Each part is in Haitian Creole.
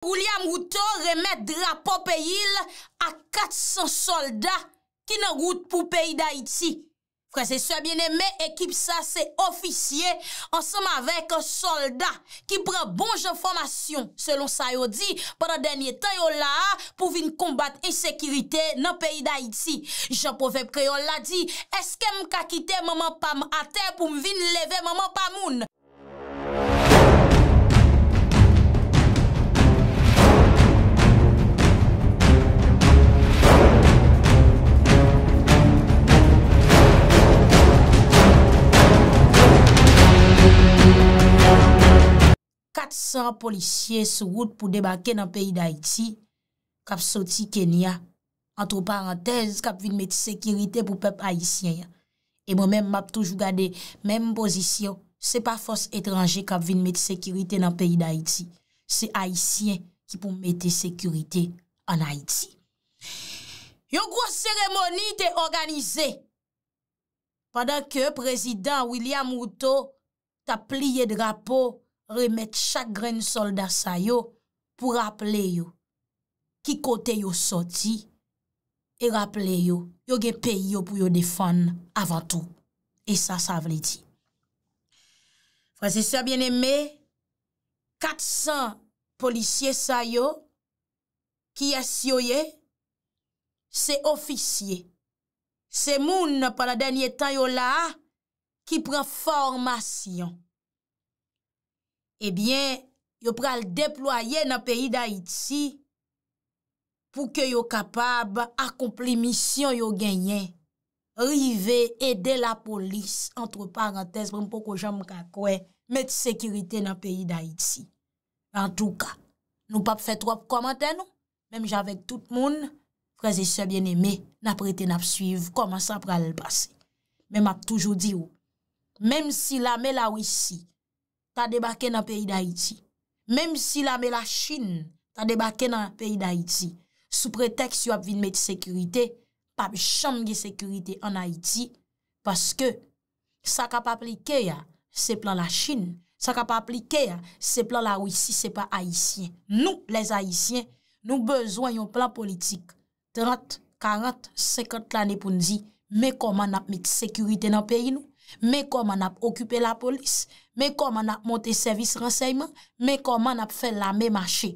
Gouliam Gouto remè drapo pe yil a 400 soldat ki nan gout pou peyi da iti. Fransè sou a bienemè, ekip sa se ofisye ansèm avèk soldat ki prè bonj anformasyon. Selon sa yo di, pwè nan denye tan yo la pou vin kombat ensekirite nan peyi da iti. Jean-Pauvep Kriol la di, eske m ka kite maman pa m atè pou m vin leve maman pa moun? 400 polisye se wout pou debake nan peyi d'Haïti kap soti Kenya anto parantez kap vin meti sekirite pou pep Haïtien. E mwen mèm map toujou gade mèm pozisyon se pa fos etranje kap vin meti sekirite nan peyi d'Haïti. Se Haïtien ki pou meti sekirite an Haïti. Yon kwa seremoni te organize padan ke prezident William Mouto ta pliye drapo remet chak gren soldat sa yo pou raple yo, ki kote yo soti, e raple yo, yo ge pe yo pou yo defan avantou, e sa sa vle ti. Fransisya bien eme, kat san policye sa yo, ki yasyo ye, se ofisye, se moun pa la denye tan yo la, ki pren formasyon, Ebyen, yo pral deploye nan peyi da Iti pou ke yo kapab akomple misyon yo genyen rive, ede la polis, entre parantez, pou mpoko jom kakwe, met sekirite nan peyi da Iti. En tou ka, nou pap fet wap komante nou, mem javek tout moun, prezi se bien eme, nap rete nap suive, koman sa pral pase. Mem ap toujou di ou, mem si la me la wisi, Mèm si la mè la chine ta debake nan peyi d'Haïti, sou preteks yo ap vin mè ti sekurite, pap chanm ge sekurite an Haïti, paske sa kap aplike ya se plan la chine, sa kap aplike ya se plan la ouisi se pa Haïtien. Nou, les Haïtien, nou bezoyon plan politik 30, 40, 50 planè pou n'zi mè koman ap mè ti sekurite nan peyi nou, mè koman ap okupe la polis, Mè kon man ap monte servis renseyman, mè kon man ap fè la mè machè.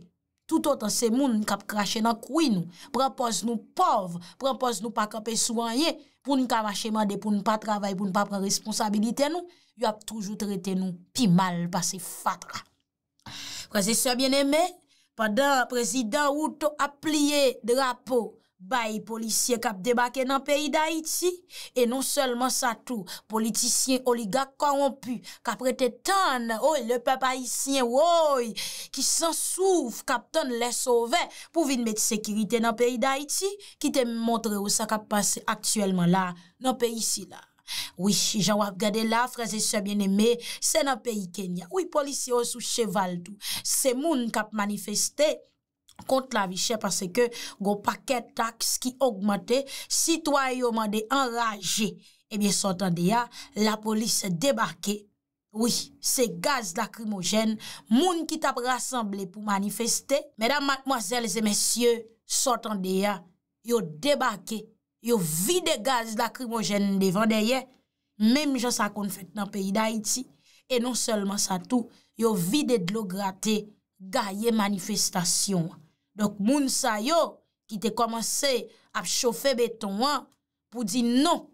Toutot an se moun kap krashe nan kouy nou, prepoz nou pov, prepoz nou pa kape souanye, pou nou ka vache mande, pou nou pa travay, pou nou pa pre responsabilite nou, yon ap toujou trete nou, pi mal pa se fatra. Kwa zè sè bienemè, padan prezident Woutou ap pliye drapo Bayi polisye kap debake nan peyi da iti. E non selman sa tou, politisyen oliga korompu kap rete tan. Oy, le pe pa isyen, oy, ki san souf kap tan le sove pou vin met sekirite nan peyi da iti. Ki te montre ou sa kap pase aktuelman la nan peyi si la. Ouish, jan wap gade la, fraze se bieneme, se nan peyi Kenya. Ou yi polisye ou sou cheval tou, se moun kap manifeste. kont la vi chè parce ke go pakè tax ki augmentè, si to a yo mande enraje, ebyen eh sotan de ya, la polis se debakè, wè, se gaz lakrimogen, moun ki tap rassemble pou manifestè, mèdam matmoazèles e mèsyè, sotan de ya, yo debakè, yo vide gaz lakrimogen devan de ye, mèm jò sa kon fèt nan peyi d'Haïti, e non sèlman sa tout, yo vide d'lo gratè, gaye manifestasyon wè, Donk moun sa yo ki te komanse ap chofe beton an pou di non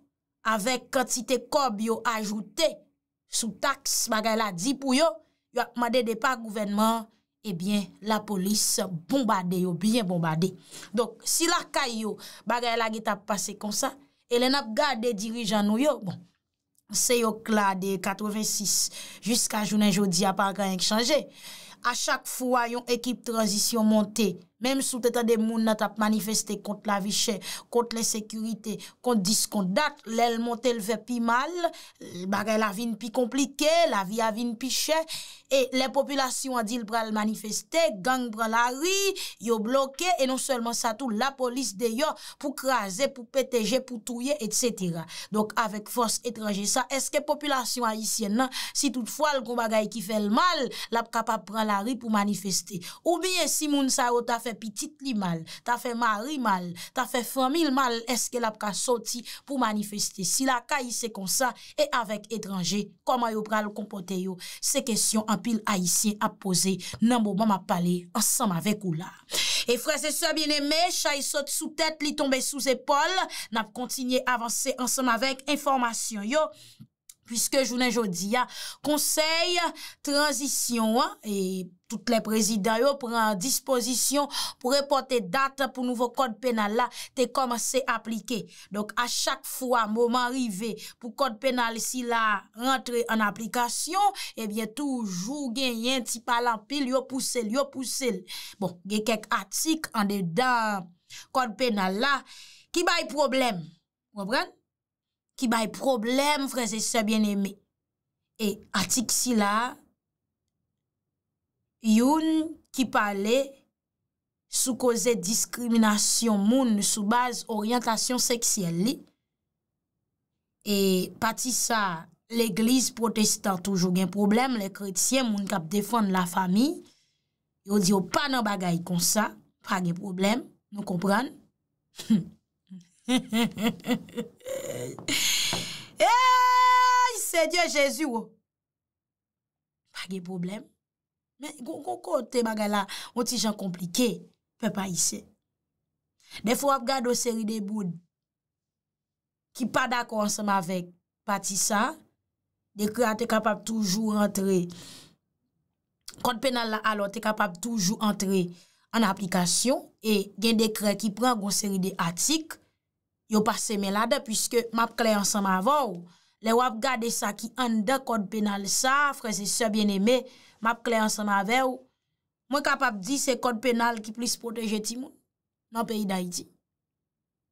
avek kantite kob yo ajoute sou taks bagay la di pou yo, yo ak made depa gouvenman, ebyen la polis bombade yo, byen bombade. Donk si la kay yo bagay la git ap pase kon sa, elen ap gade dirijan nou yo, bon, se yo kla de 86, jiska jounen jodi ap agan ek chanje, a chak fwa yon ekip transisyon monte, Mem sou teta de moun nat ap manifestè kont la vi chè, kont le sekurite, kont diskondak, lèl montè l vè pi mal, bagay la vin pi komplike, la vi avin pi chè, e le populasyon a dil pral manifestè, gang pral a ri, yo bloke, e non selman sa tou la polis deyo pou krasè, pou petejè, pou touye, etc. Donk avek fòs etrage sa, eske populasyon a yisyè nan, si toutfwa l kon bagay ki fè l mal, lap kapap pral a ri pou manifestè. Ou biye si moun sa otafè pi tit li mal, ta fe mari mal, ta fe fomil mal, eske la ka soti pou manifesti. Si la ka yise konsa, e avek edranje koma yo pral kompote yo. Se kesyon an pil a yisye ap pose nan bo mama pale, ansam avek ou la. E freze se bieneme, chay sote sou tete, li tombe sou zepol, nap kontinye avanse ansam avek informasyon yo. Piske jounen jodi ya konsey, tranzisyon, e tout le prezidanyo pran dispozisyon pou repote data pou nouvo kod penal la te komanse aplike. Donk a chak fwa mouman rive pou kod penal si la rentre an aplikasyon, ebyen eh toujou genyen ti palan pil yo pouse l, yo pouse l. Bon, genyek atik an de dan kod penal la, ki bay problem, wabren? ki bay problem vreze se bien eme. Et atik si la, youn ki pale sou koze diskriminasyon moun sou baz orientasyon seksyeli. Et pati sa, l'eglise protestant toujou gen problem, le kretien moun kap defon la fami, yo di yo pa nan bagay kon sa, pa gen problem, nou kompran. Hehehehe Eyyy, Seyyedye Jezou! Oh. Pa ge problem. Men, kon kon te baga la, on ti jan komplike, pe pa yise. Defo ap gado seri de boud, ki pa dako ansama vek patisa, dekrea te kapab toujou rentre. Kon penan la alo, te kapab toujou rentre an aplikasyon, e gen dekrea ki pran goun seri de atik, yo pa seme lade, pwiske map kle ansan ma vaw, le wap gade sa ki an de kod penal sa, freze se bien eme, map kle ansan ma vaw, mwen kapap di se kod penal ki plis proteje ti moun, nan peyi da iti.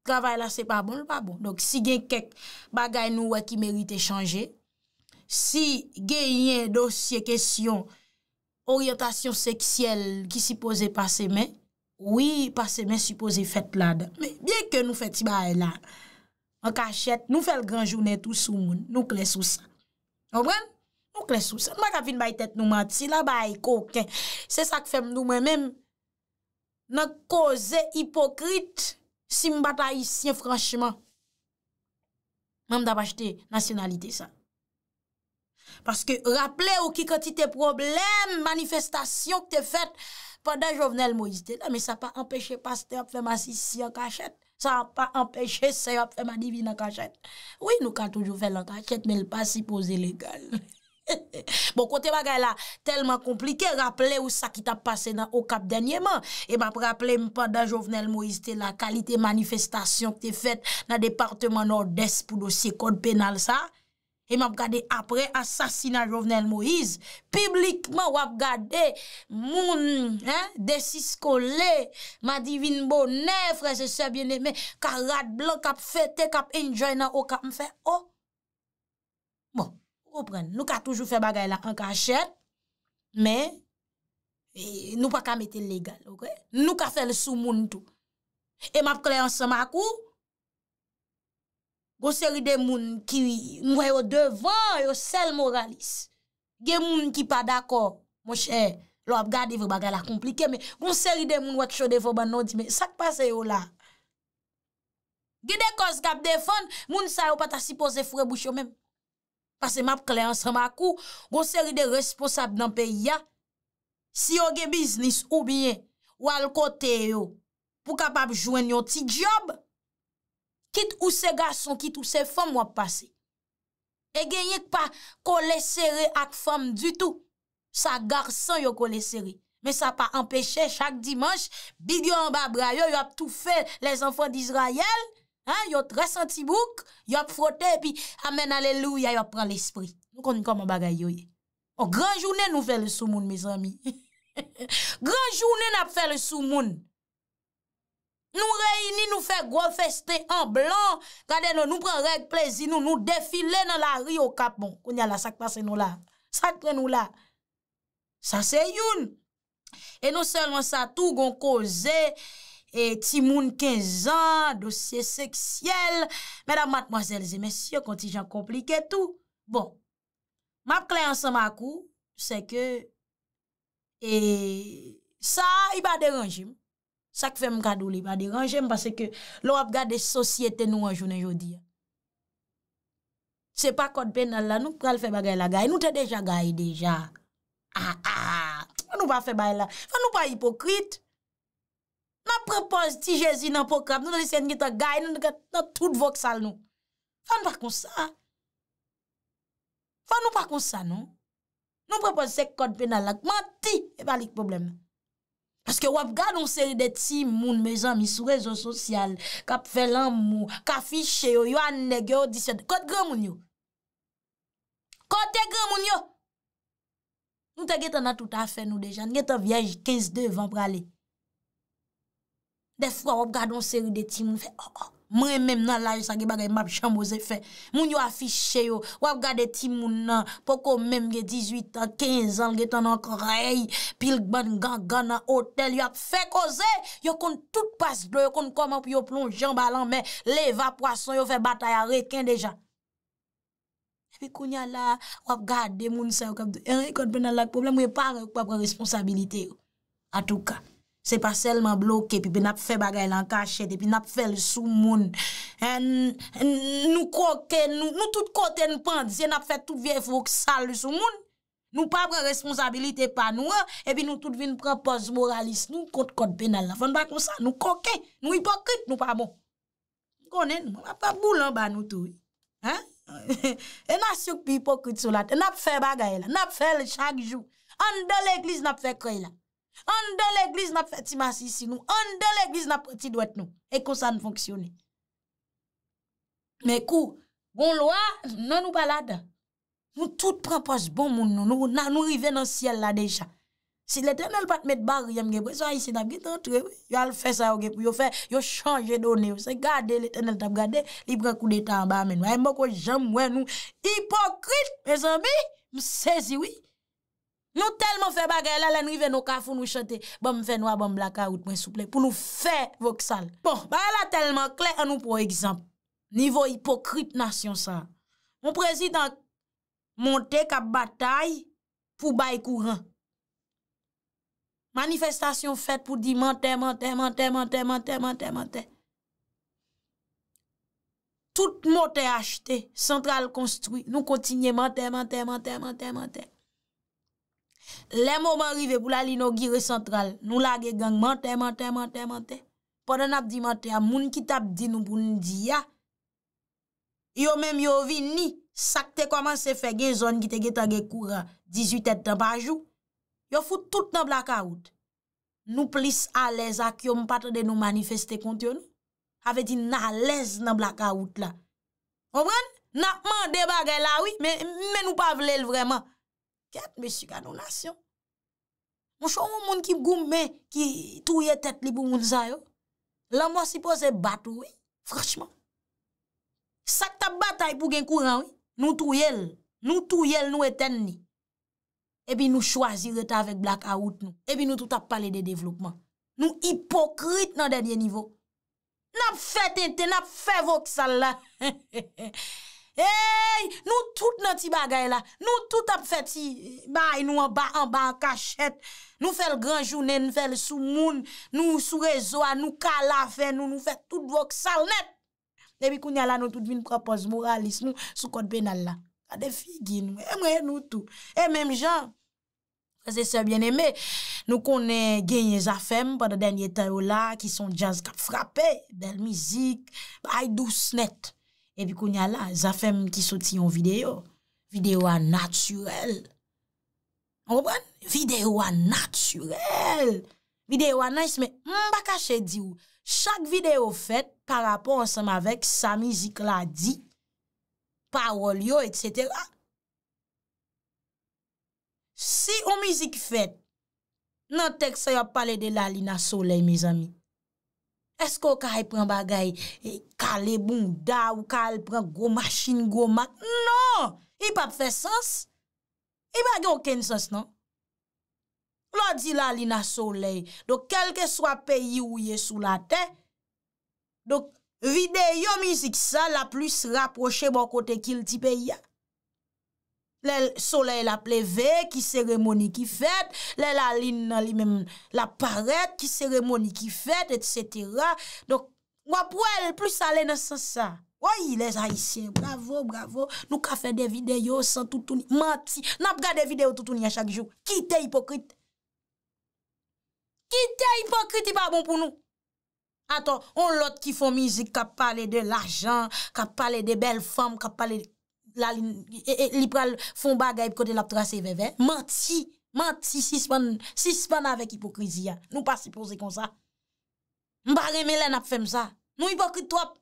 Kravay la se pa bon ou pa bon, donk si gen kek bagay nou wak ki merite chanje, si gen yen dosye kesyon orientasyon seksyel ki si pose pa seme, Oui, pa se mè suppose fèt plade. Mè, byè ke nou fèt si ba e la, an kachèt, nou fèt l gran jounet ou sou moun, nou kles ou san. O mwen? Nou kles ou san. Mè gavine bay tèt nou mati, la bay kokè. Se sa k fèm nou mè mèm, nan koze hipokrit, si m batay si yon franchman. Mèm da bach te, nasyonalite sa. Paske, rapple ou ki kati te problem, manifestasyon k te fèt, Mpanda Jovenel Moïse te la, me sa pa empèche pas te ap fè ma sisi an kachet. Sa pa empèche se ap fè ma divi an kachet. Oui, nou ka toujou fè l'an kachet, men l'pas si pose legal. Bon, kote bagay la, telman komplike, rappele ou sa ki ta pase nan okap denye man. E map rappele mpanda Jovenel Moïse te la, kalite manifestasyon ki te fèt nan departement Nord-Est pou dosye kod penal sa. E map gade apre asasina Jovenel Moïse, piblikman wap gade moun desisko le, ma divin bonè, frese se biene men, karat blan kap fete, kap enjay nan o kap mfe o. Bon, wopren, nou ka toujou fe bagay la, an ka achet, men, nou pa kam ete legal, ok? Nou ka fe le sou moun tou. E map kle ansama akou, Gon seri de moun ki mwen yo devan, yo sel moralis. Ge moun ki pa dako, monshe, lo ap gadi vre bagala komplike, men, gon seri de moun wak chou devan nan di men, sak pa se yo la. Ge de kos gap defan, moun sa yo pata si pose fure bouch yo men. Pase map kleans remakou, gon seri de responsab nan peyi ya. Si yo ge biznis ou bien, wal kote yo, pou kapap jwen yo ti job, Kit ou se gason, kit ou se fom wap pase. E genyik pa kolesere ak fom du tout. Sa garson yo kolesere. Men sa pa empeshe chak dimanche, bigyo an ba bra yo, yo ap toufe les anfon di Israel. Yo tresanti bouk, yo ap frote, e pi amen aleluya yo ap pran l'espri. Nou konniko mou bagay yo ye. O oh, gran jounen nou fe le sou moun, me zami. Gran jounen ap fe le sou moun. Nou reyni, nou fe golfeste en blan, kade nou nou pren rek plezi, nou nou defile nan la rio kapon. Koun yala sakpase nou la. Sakpe nou la. Sa se youn. E nou selon sa tou gon koze, e timoun 15 an, dosye seksyel, mèdam matmozèlze, mèsyè, kontijan komplike tout. Bon, map kliensan ma kou, se ke, e sa i ba deranjim. Sak fe m kadou li pa diranje m pase ke lo ap gade sosyete nou an jounen jodi. Se pa kod penal la, nou kal fe bagay la gaye, nou te deja gaye deja. A, a, a, nou pa fe bagay la, nou pa hipokrite. Nan prepoz ti jezi nan pokrap, nou ta li sen gita gaye, nou ta tout vok sal nou. Fan nou pa kon sa. Fan nou pa kon sa nou. Nou prepoz se kod penal la, kman ti, e pa li k probleme. Aske wap gade on seri de ti moun mezan mi sou rezo sosyal, kap felan mou, kap fiche yo, yo an negyo, kote gre moun yo. Kote gre moun yo. Nou te get an a tout afe nou deja, nou get an viej 15-2 van prale. Defwa wap gade on seri de ti moun fe, oh oh. Mwen mèm nan la yo sa ge bagay map chanbo ze fe. Moun yo afishe yo, wap gade timoun nan, poko mèm ge 18 an, 15 an, ge tanan karey, pilk ban gangana, hotel, yo ap fe koze, yo kon tout pas do, yo kon kom ap yo plon jan balan men, leva poason, yo fe batay a reken de jan. Epi koun ya la, wap gade moun sa yo kap do. Enri eh, kote ben nan la problem, wè pa wèk wap wèk responsabilite yo. A tou ka. se pa selman bloke, pi pi nap fe bagay lan kachete, pi nap fe l sou moun, nou koke, nou tout kote nou pandzi, nap fe tout vie fok sal l sou moun, nou pa bre responsabilite pa nou, e pi nou tout vi nou prepoz moralis, nou kont kote benal la, fon bak monsan, nou koke, nou hipokrit nou pa bon, konen, ap pa boulan ba nou tou, e nasyok pi hipokrit sou lat, nap fe bagay la, nap fe l chak jou, an de l eklis nap fe kre la, An de l'Eglise nap feti masi si nou. An de l'Eglise nap feti dwet nou. E kon sa n'fonksyoni. Me kou, goun lwa nan nou balada. Moun tout pranpoche bon moun nou. Nan nou rive nan siel la deja. Si l'Eternel pat met bari yam gebre, so a yisi nap git antre. Yo al fesa yo gebre. Yo fè, yo chanje donè. Se gade l'Eternel tap gade, li prekou de tanba men. Mwen mwen kou jem mwen nou. Hipokrit, me sanbi! Mwen sezi wè. Nou telman fè bagè, lè lè nou i vè nou ka foun nou chante, bom fè nou a bom blaka out mwen souple, pou nou fè vok sal. Bon, bè lè telman klè an nou pou ekzamp, nivou hipokrit nasyon sa. Moun prezident monte kap batay pou bay kouran. Manifestasyon fèt pou di monte, monte, monte, monte, monte, monte, monte. Tout mote achete, sentral konstruy, nou kontinye monte, monte, monte, monte, monte. Le mouman rive pou la li nou gire sentral, nou la ge gang mante, mante, mante, mante. Poden ap di mante, a moun ki tap di nou pou nou di ya. Yo mèm yo vi ni sakte koman se fe ge zon ki te ge tan ge koura 18 etan pa jou. Yo foute tout nan blaka out. Nou plis alèz ak yo m patre de nou manifeste konti yo nou. Ave di nan alèz nan blaka out la. Mwen, nan mèm deba gen la wè, mè nou pa vlel vreman. Kèp mè sika nou nasyon. Mè chou moun ki goum mè ki touye tèt li pou moun zayon. La mò si pose batou, oui, frèchman. Sak ta batay pou gen kouran, oui. Nou touye l, nou touye l nou eten ni. Ebi nou chwazi reta avèk blak aout nou. Ebi nou touta pale de devlopman. Nou hipokrit nan denye nivou. Nap fè tenten, nap fè vòk sal la. Hehehehe. Eyyy, nou tout nan ti bagay la, nou tout ap fet ti bay nou an ba an ba an kachet, nou fel gran jounen, nou fel sou moun, nou sou rezoa, nou kala fe, nou nou fet tout vok sal net. Demi kou nyalan nou tout vin prapos moralis, nou sou kote ben al la. A de figi nou, eme nou tou, eme eme jan. Prese se bien eme, nou konen genye zafem pa de denye tayo la, ki son jazz kap frape, bel mizik, bay dou snet. Epi kou nya la, zafem ki soti yon video. Video a naturel. O ban, video a naturel. Video a nice, men, mba kache di ou. Chak video fet, parapon ansam avek sa mizik la di. Parol yo, etsetera. Si ou mizik fet, nan tek se yo pale de la li na soley, miz amit. Esko ou ka al e pren bagay e kalé bon ou da ou ka al pren gomashin gomak? Non! I pap fe sens. I bagay oken sens non. Lodi la li na soley. Dok kelke swa peyi ou ye sou la ten. Dok vide yo mizik sa la plus raproche bon kote kil ti peyi ya. Le soley la pleve, ki seremoni ki fet, le la lin nan li mem la paret, ki seremoni ki fet, et cetera. Donk, wap wèl, plus sa lè nan san sa. Wèy, les haïsien, bravo, bravo. Nou ka fè de videyo san toutouni. Mati, nap gade videyo toutouni an chak jou. Ki te hipokrit? Ki te hipokrit, i pa bon pou nou? Aton, on lot ki fò mizik, ka pale de l'ajan, ka pale de bel fòm, ka pale de... E, e, li pral fon bagay pou kode la prase veve, manti, manti, sispan avek hipokrizi ya, nou pa sipose kon sa, mba reme len ap fem sa, nou hipokri trop,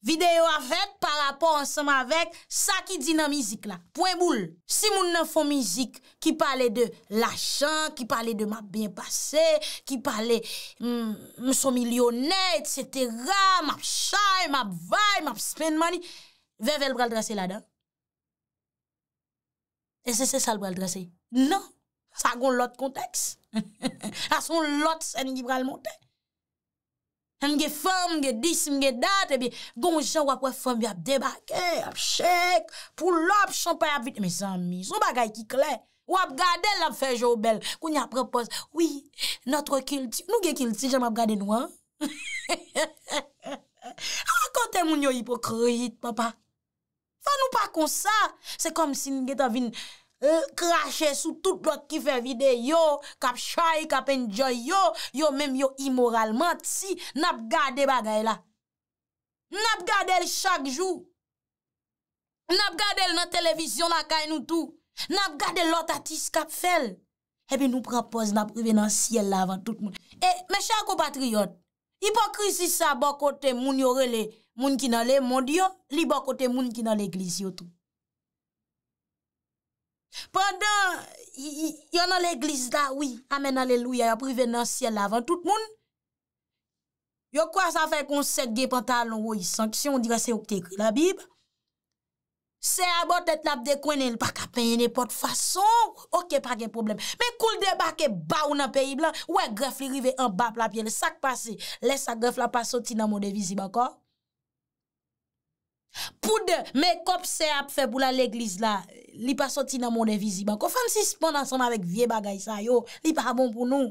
Videyo avet par rapport anseman avet sa ki di nan mizik la. Pwen boul. Si moun nan fon mizik ki pale de lachan, ki pale de map bin pase, ki pale mson hmm, milyonet, et cetera, map chay, map vay, map spend money, ve ve l bral drase la dan? E se se sa l bral drase? Nan. Sa agon lot konteks. A son lot sen yi bral montek. Mge fèm, mge dis, mge dat, e bi gonjè wak wè fèm y ap debake, ap chèk, pou lòp, chanpè y ap vit. Mè zanmi, sou bagay ki kle. Wap gade lòp fè jò bel, koun y ap repos. Oui, notre culti. Nou gen culti, jèm ap gade nou, an? An wak kontè moun yo hipokrit, papa. Fè nou pa kon sa. Se kom si nge ta vin... E, krache sou tout lot ki fe vide yo, kap chay, kap enjoy yo, yo menm yo imoralman ti, nap gade bagay la. Nap gade el chak jou. Nap gade el nan televisyon la kay nou tou. Nap gade lot atis kap fel. Ebi nou prapoz nap revè nan siel la avan tout moun. E, me chak ou patriot, hipokrisi sa bakote moun yorele, moun ki nan le moun diyo, li bakote moun ki nan l'eklis yo tou. Pendan yon nan l'eglise la, oui, amen aleluya, yon privè nan sien la avan tout moun, yo kwa sa fè kon set ge pantalon woy, sanksyon, diwa se ok te gri la bib, se a bot et lap de kwen el, pak apen, yon epot fason, ok, pak gen problem. Me koul debak e ba ou nan peyi blan, wè gref li rive an bap la piye, le sak pase, lesa gref la pa soti nan moun devizi bako. Pou de me kop se ap febou la l'eglise la, li pa soti nan moun de vi zibanko. Fem si spon anson avèk vie bagay sa yo, li pa abon pou nou.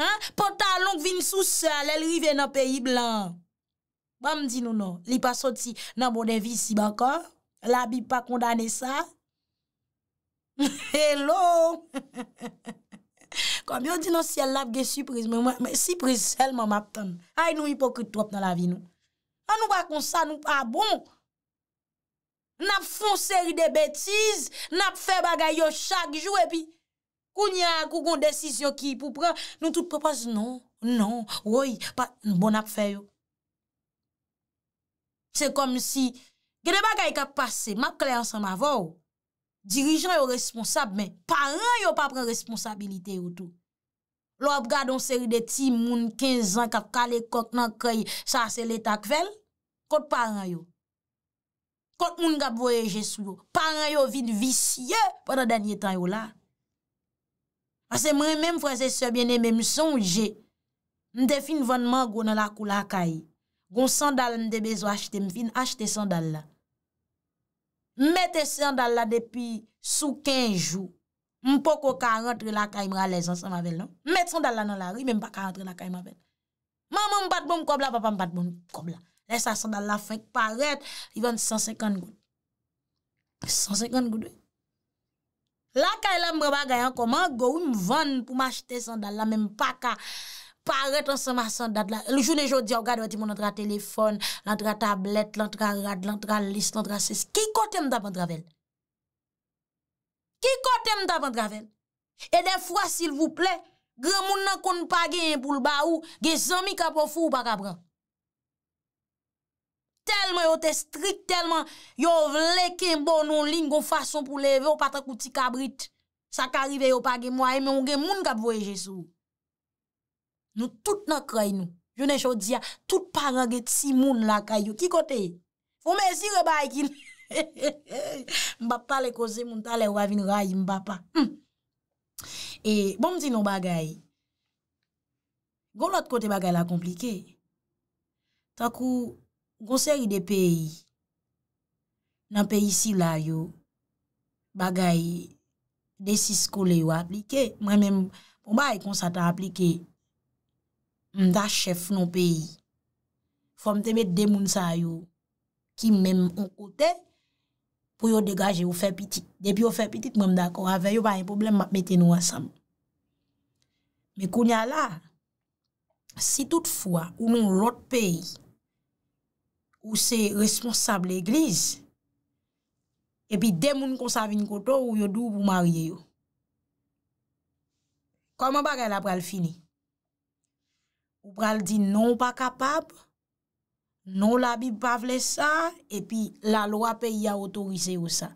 Ha? Pota long vin sou se alèl rive nan peyi blan. Bam di nou nou, li pa soti nan moun de vi zibanko. La bi pa kondane sa. Hello! Kom yo di nou si al la ap ge sürpriz, me sürpriz sel mam ap ten. Hay nou hipokrit wap nan la vi nou. A nou va kon sa nou pa bon. Nap fon seri de betiz, nap fe bagay yo chak jou e pi. Kou nyan, kou kon desisyon ki pou pran, nou tout pe pas non, non, woy, pa nou bon ap fe yo. Se kom si, genè bagay ka pase, ma kleyansan ma vò, dirijan yo responsab men, paran yo pa pren responsabilite yo tout. Lò ap gade on seri de ti moun 15 an kap kale kok nan koy sa se letak vel, kot paran yo. Kot moun gap voyeje sou yo. Paran yo vide visye, padan danye tan yo la. Ase mwen mèm fwese sebyenè mèm sonje, mde fin vannman gounan lakou lakay, goun sandal mde bezwa achte mfin, achte sandal la. Mète sandal la depi sou kenjou, Mpoko ka rentre la ka imra lez ansan ma vel non? Met sandala nan la ri menm pa ka rentre la ka imra vel. Maman mpadbon mkobla, papa mpadbon mkobla. Lè sa sandala la fèk paret, i ven 150 goun. 150 goun wè. La ka ilan mbra bagay anko, man goun mvan pou m achete sandala la menm pa ka paret ansan ma sandala la. Lè jounè jò diyo, gade wè ti moun antra telefon, antra tablet, antra rad, antra lis, antra ses. Ki kote mta bandra vel? Kikote mtap an draven? E defwa sil vouple, gremoun nan kon pa gen yon poul ba ou, gen zami kapo fou baka bran. Telman yo te strik, telman yo vleke mbon non ling kon fason pou leve, ou pata kouti kabrit. Sa ka rive yo pa gen mwa e, men ou gen moun kap voye jesou. Nou tout nan kray nou. Jounen chou diya, tout paranget si moun la kay yo. Kikote? Fome si reba e kin. Mbapa le koze mwnta le wavin ray mbapa. Hmm. E bon mti nou bagay, goun lot kote bagay la komplike. Takou gonseri de peyi, nan peyi si la yo, bagay de sisko le yo aplike. Mwen mwen, mwen bayi konsata aplike, mda chef nan peyi. Fom teme demoun sa yo, ki mwen mwen kote, pou yo degaje ou fe pitit. Depi ou fe pitit, mwen mdakon, ave yo pa yon problem, map meten nou asam. Me kounya la, si toutfwa, ou nou lot peyi, ou se responsable l'Eglise, epi demoun kon sa vin koto, ou yo dou pou marye yo. Koman ba gè la pral fini? Ou pral di, non ou pa kapab, ou pa kapab, Nou la bi pa vle sa, epi la lo a peyi a otorize yo sa.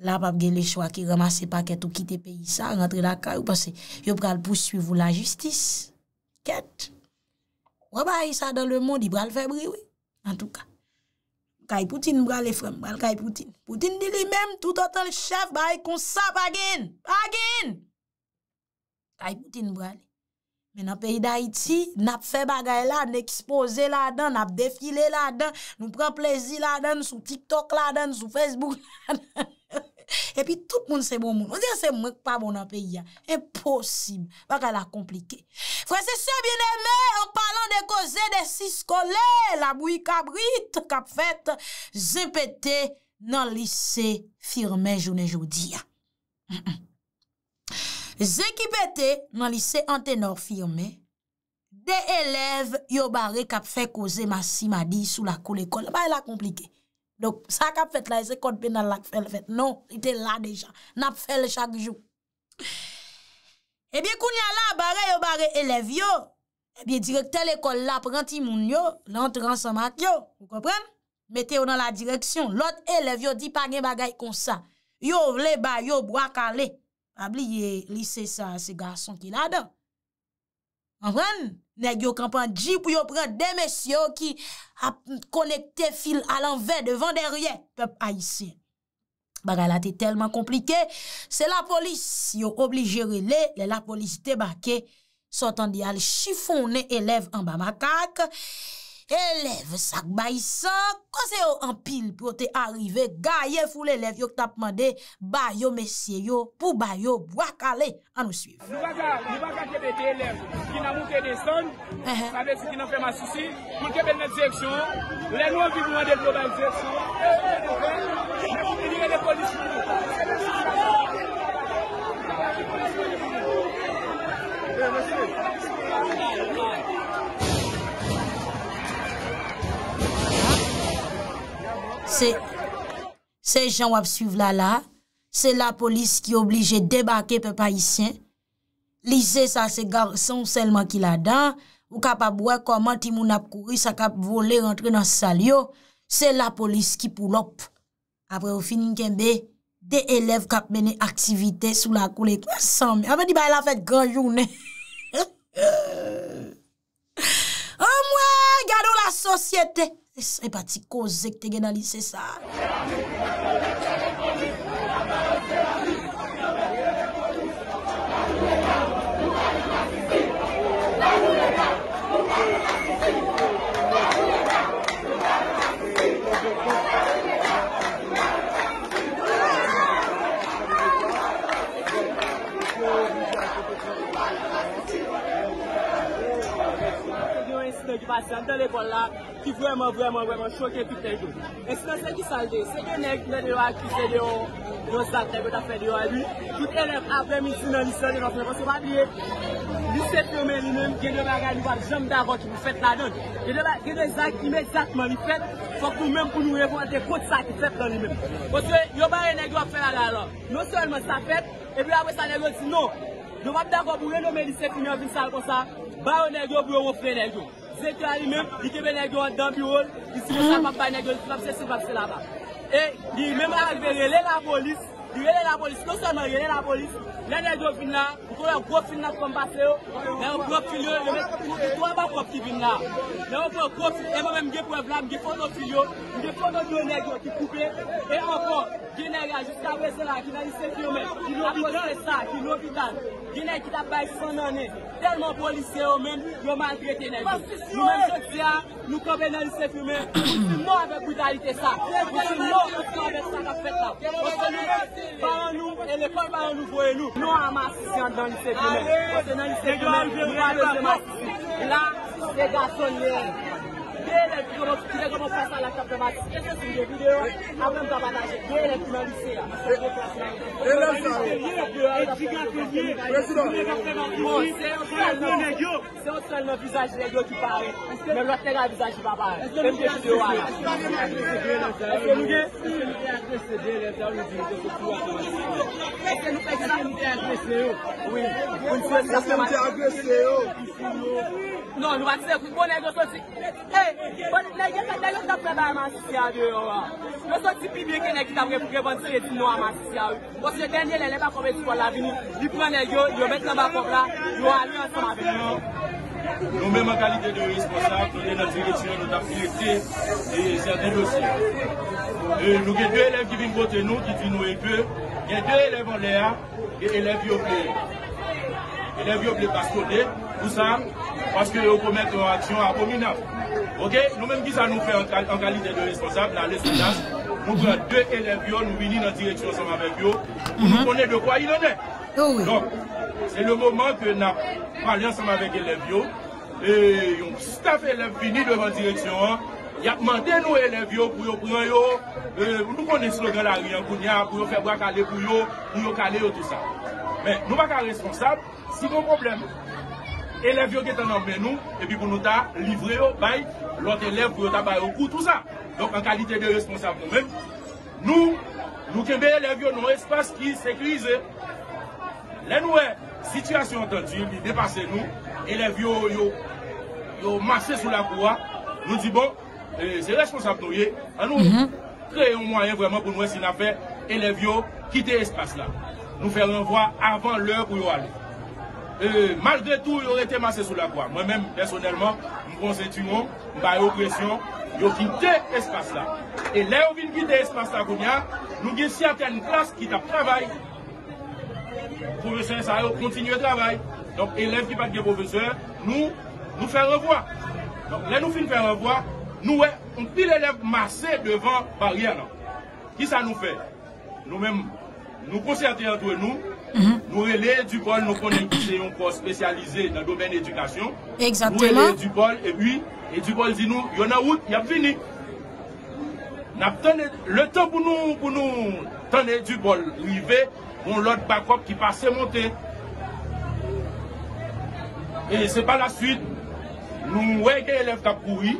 La pap ge le chwa ki ramase paket ou kite peyi sa, rentre la ka ou pase, yo pral pousuivou la justis. Ket. Wè ba a yi sa dan le moun, di pral febri we. En tou ka. Ka yi poutin pral e fran, pral ka yi poutin. Poutin di li mem, tout otan le chef, ba yi konsa pagin. Pagin! Ka yi poutin pral e. E nan peyi da iti, nap fe bagay la, n'expose la dan, nap defile la dan, nou pren plezi la dan, sou TikTok la dan, sou Facebook la dan. E pi tout moun se bon moun. O diyan se mwenk pa bon nan peyi ya. Imposib, baka la komplike. Fwa se se bineme, an palan de koze de siskole, la bouy kabrit, kap fet, zepete nan lise firme jounen joudiya. Ze ki pete nan lise antenor firme, de elev yo bare kap fe koze masi madi sou la kol ekol. Ba, el a komplike. Dok, sa kap fet la, e se kodpe nan lak fel fet. Non, ite la deja. Nap fel chak jou. Ebyen, koun ya la, bare yo bare elev yo, ebyen, direk tel ekol la, pranti moun yo, lan transamak yo, ou koprem? Mete yo nan la direksyon. Lot elev yo di pa gen bagay kon sa. Yo vle ba, yo bwa kale. ap li li se sa se gason ki la dan. Anwen? Ne gyo kampan di pou yo pren demes yo ki ap konekte fil alan ve devan derye, pep a yisi. Bagala te telman komplike, se la polis yo obligere le, le la polis te bake, sotan di al chifon ne elev an ba matak, Eleve sak bayisak, kose yo an pil pou te arrive, gaye foule elev yon tapman de, bayo mesye yo pou bayo, wak ale, an ou suive. Lou waka, lou waka kepe te elev, ki nan mou te destan, avek ki nan fè ma sisi, pou kepe net zeksyon, le nou an pi pou an deklo ba zeksyon, le nou an pi pou an deklo ba zeksyon, le nou an pi pou an deklo ba zeksyon, Se jan wap suiv la la, se la polis ki oblije debake pe pa isyen, lize sa se garson selman ki la dan, ou kap ap wakoman ti moun ap kouri sa kap vole rentre nan salyo, se la polis ki pou lop. Apre ou finin kenbe, de elev kap mene aktivite sou la koule. Ape di ba la fèt gran jounen. Ou mwen, gado la sosyete. Se pati ko zek te gen alise sa. ki vwèman, vwèman, vwèman chokè tout lèk yo. E si nan sè ki salde, se gen nèk mèdè yo a kifèdè yo yo sa trè gòt a fèdè yo a li, ki kè nèm apèm iti nan lissèlèk yo a fèdè yo se wap liye lissèp yon mèdè yon mèm gen yon mè a gèdè yon wap jèm dè avò ki mè fèt la don. Gen yon zèk ki mèdè yon mèdè yon mèdè yon mèdè fèdè fòkou mèm pou nou revòl de kòt sa ki tèp lan yon mèm. Zekra li men, di kebe negyo an Dambiol, di sibe sa pap pa negyo, si pap se, si pap se la pa. E, di men ak ven, yele la bolis, di yele la bolis, lo sa nan yele la bolis, Nè gen yo vin nan, mwen kon yo grov fin nan kon base yo, nan yo grov fin yo, mwen kon ki to a bako ki vin nan. Nan yo kon grov fin, mwen mwen gen pou e blan, mwen gen fon don fin yo, mwen gen fon don gen gen yo ki koupe, e ankon gen gen gen, jiska wè se la ki nan lise fiume, ki nou apote sa, ki nou apote sa, gen gen ki tapay son nan, telman polise yo men, yo man krete nevi. Nou men jok siya, nou kope nan lise fiume, mwen si nou apote sa, mwen si nou apote sa, mwen si nou apote sa, mwen si nou apote sa, Nou amasisyant nan lise koumen. Ate nan lise koumen, mou alesye masisyant. La, se gasonye. Gye rep pl 54 Daryoud humble shant seeing Commons Kadoun o chit ye elen Lucie oy al te la DVD Che si ane oлось yon j 告诉 ou Mwen sa mwen erики Non, nou va se kouk, pou nou yo sou ti... Hey, pou nou yo se te yo sa pleba yon masisyade yo. Nou sou ti pi bieke nou ki ta vre pou grepon se yon nou yon masisyade. Pou se tenye lè lè pa komè di pou la vinou, di pou anè yo, yo bete lè pa komè la, yo anè yon sa ma vinou. Nou men man kalite de ou esposan, tonè la direkse yon nou tapil etè, e jèr de yon si. Nou gen dè lè vivin kote nou, ki di nou e kè, gen dè lè von lè a, gen lè vio vle pastote, pou sa... Paske yo komek an aksyon apominan. Ok, nou menm ki sa nou fe an kalite de responsable, la le soujans, nou pre de elev yo, nou vini nan direksyon saman vek yo, nou konen de kwa ilone. Non, se le moment ke nan palen saman vek elev yo, yon staf elev vini devan direksyon an, ya mande nou elev yo pou yo pren yo, nou konen slogan la riyan koun ya, pou yo febra kalen pou yo, pou yo kalen yo tout sa. Men, nou pa ka responsable, si bon probleme. Elevyon ke tenan men nou Epi pou nou ta livre yo bay Lote elevyon ta bay yo kou tout sa Donk an kalite de responsab nou men Nou, nou kembe elevyon nou espase ki sekrize Len nou e Sityasyon tenti, bi depase nou Elevyon yo Yo mase sou la kouwa Nou di bon, euh, se responsab nou ye A nou, kreye mm-hmm. yon mwayen vwaman pou nou e sin afe Elevyon kite espase la Nou fere yon vwa avan lè pou yo ale E, Mal de tou yor ete masse sou la kwa. Mwen men, personelman, m konse tu moun, m baye okresyon, yor fin te espas la. E le yor fin ki te espas la kounya, nou gen si ate an klas ki tap travay. Profesor sa yor kontinye travay. Donc, elev ki pat ki profesor, nou, nou fe revoy. Donc, le nou fin fe revoy, nou we, m pil elev masse devan barriyanan. Ki sa nou fe? Nou mèm, nou posi ate an touwe nou, Mhm. Nou e le edubol nou konen ki seyon Kon spesyalize nan domen edukasyon Nou e le edubol Et puis edubol di nou yon aout Yap fini Le to pou nou Pou nou tan edubol Ou i ve pou lot bakop ki pa se monte E se pa la suite Nou mwen ke elev tap koui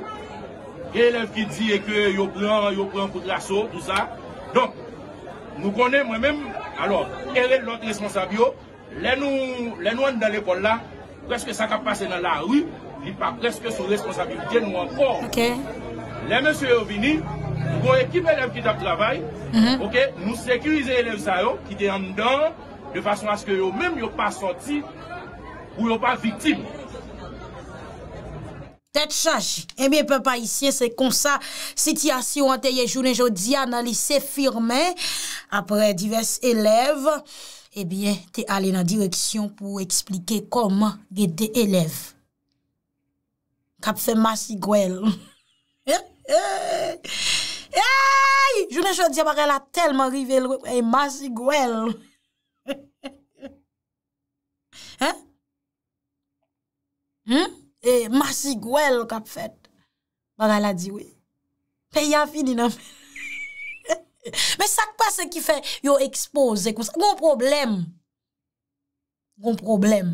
Ke elev ki di E ke yo pran, yo pran pou draso Tout sa Nou konen mwen menm Alors, kere lòt responsabyo, lè nou an dan lè pol la, preske sa kap pase nan la rwi, li pa preske sou responsabyo gen nou an for. Lè mè sè yo vini, nou kon ekip elèv ki tap travay, mhm. nou sekurize elèv sa yo, ki te an dan, de fason aske yo mèm yo pa soti, ou yo pa vitim. Tè chach, eh e mi e pe pa isye se konsa Siti asyo an te ye jounen jodi An alise firme Apre divers eleve E eh biye te ale nan direksyon Pou eksplike koman Ge de eleve Kap se mas igwel He? Eh, Hei! Jounen jodi apare la telman rive E mas igwel He? He? Hmm? He? e masi gwel kap fet ban ala diwe pe ya fininan me sak pa se ki fe yo expose kon sa kon problem kon problem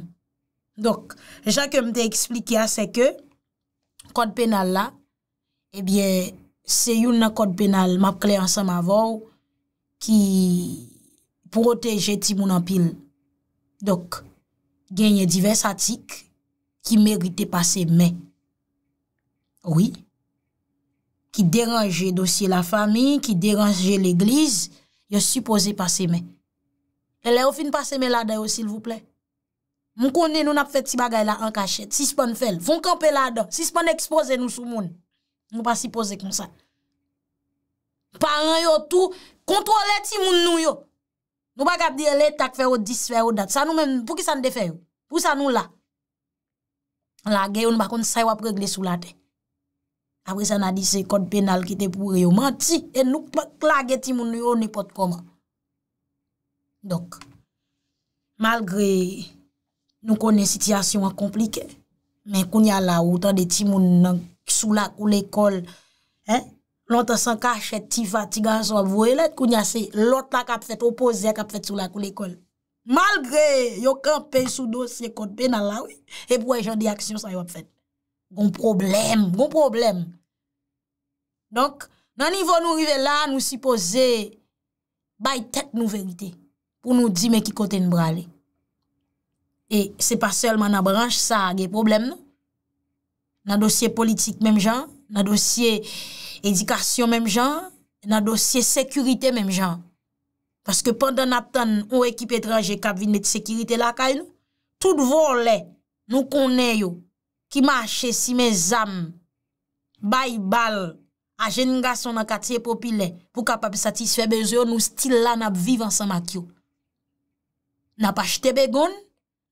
doke jake mte eksplike a se ke kod penal la e bie se yon na kod penal map kli ansan ma vò ki proteje timoun apil doke genye divers atik Ki merite pa se men. Oui. Ki deranje dosye la fami, ki deranje l'eglize, yo suppose pa se men. Elè ou fin pa se men lade yo, sil vouple. Moun konye nou nap fè ti bagay la an kachet, si spon fèl. Fonk an pe lade, si spon expose nou sou moun. Nou pa suppose kon sa. Paran yo tou, kontou lè ti moun nou yo. Nou pa kap di lè tak fè ou dis fè ou dat. San nou mèm pou ki san de fè yo. Pou san nou la. La geyon bakon sa yo ap regle sou la te. Awe sa nan di se kod penal ki te pou reyo. Manti, e nou kwa klage timoun yo nipot koma. Dok, malgre nou konen sityasyon an komplike, men koun ya la woutan de timoun nan sou la kou l'ekol, loutan san ka chet tifa, tiga an sou avoy let, koun ya se loutan ka prete, opoze ka prete sou la kou l'ekol. Malgre yo kan pe sou dosye kote pe nan lawi, e pou e jan di aksyon sa yo ap fet. Gon problem, gon problem. Donk nan nivou nou rive la nou si pose bay tek nou verite pou nou di me ki kote n brale. E se pa sol man nan branj sa ge problem nou. Nan dosye politik menm jan, nan dosye edikasyon menm jan, nan dosye sekurite menm jan. Paske pandan ap tan ou ekip etranje kabinet sekirite lakay nou, tout vore le nou konen yo ki mache si men zam, bay bal, ajen nga son akatiye popi le pou kapap satisfe beze yo nou stil la nap vivan san mak yo. Nap achete begon,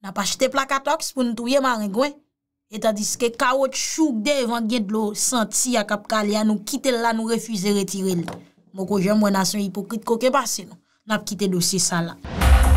nap achete plakatoks pou nou touye maringwen, etadiske kaot chouk de evan gen dlo senti ya kapkal ya nou kite la nou refuze retire li. Moko jen mwen asen hipokrit koke basi nou. Lapkite dosi salak.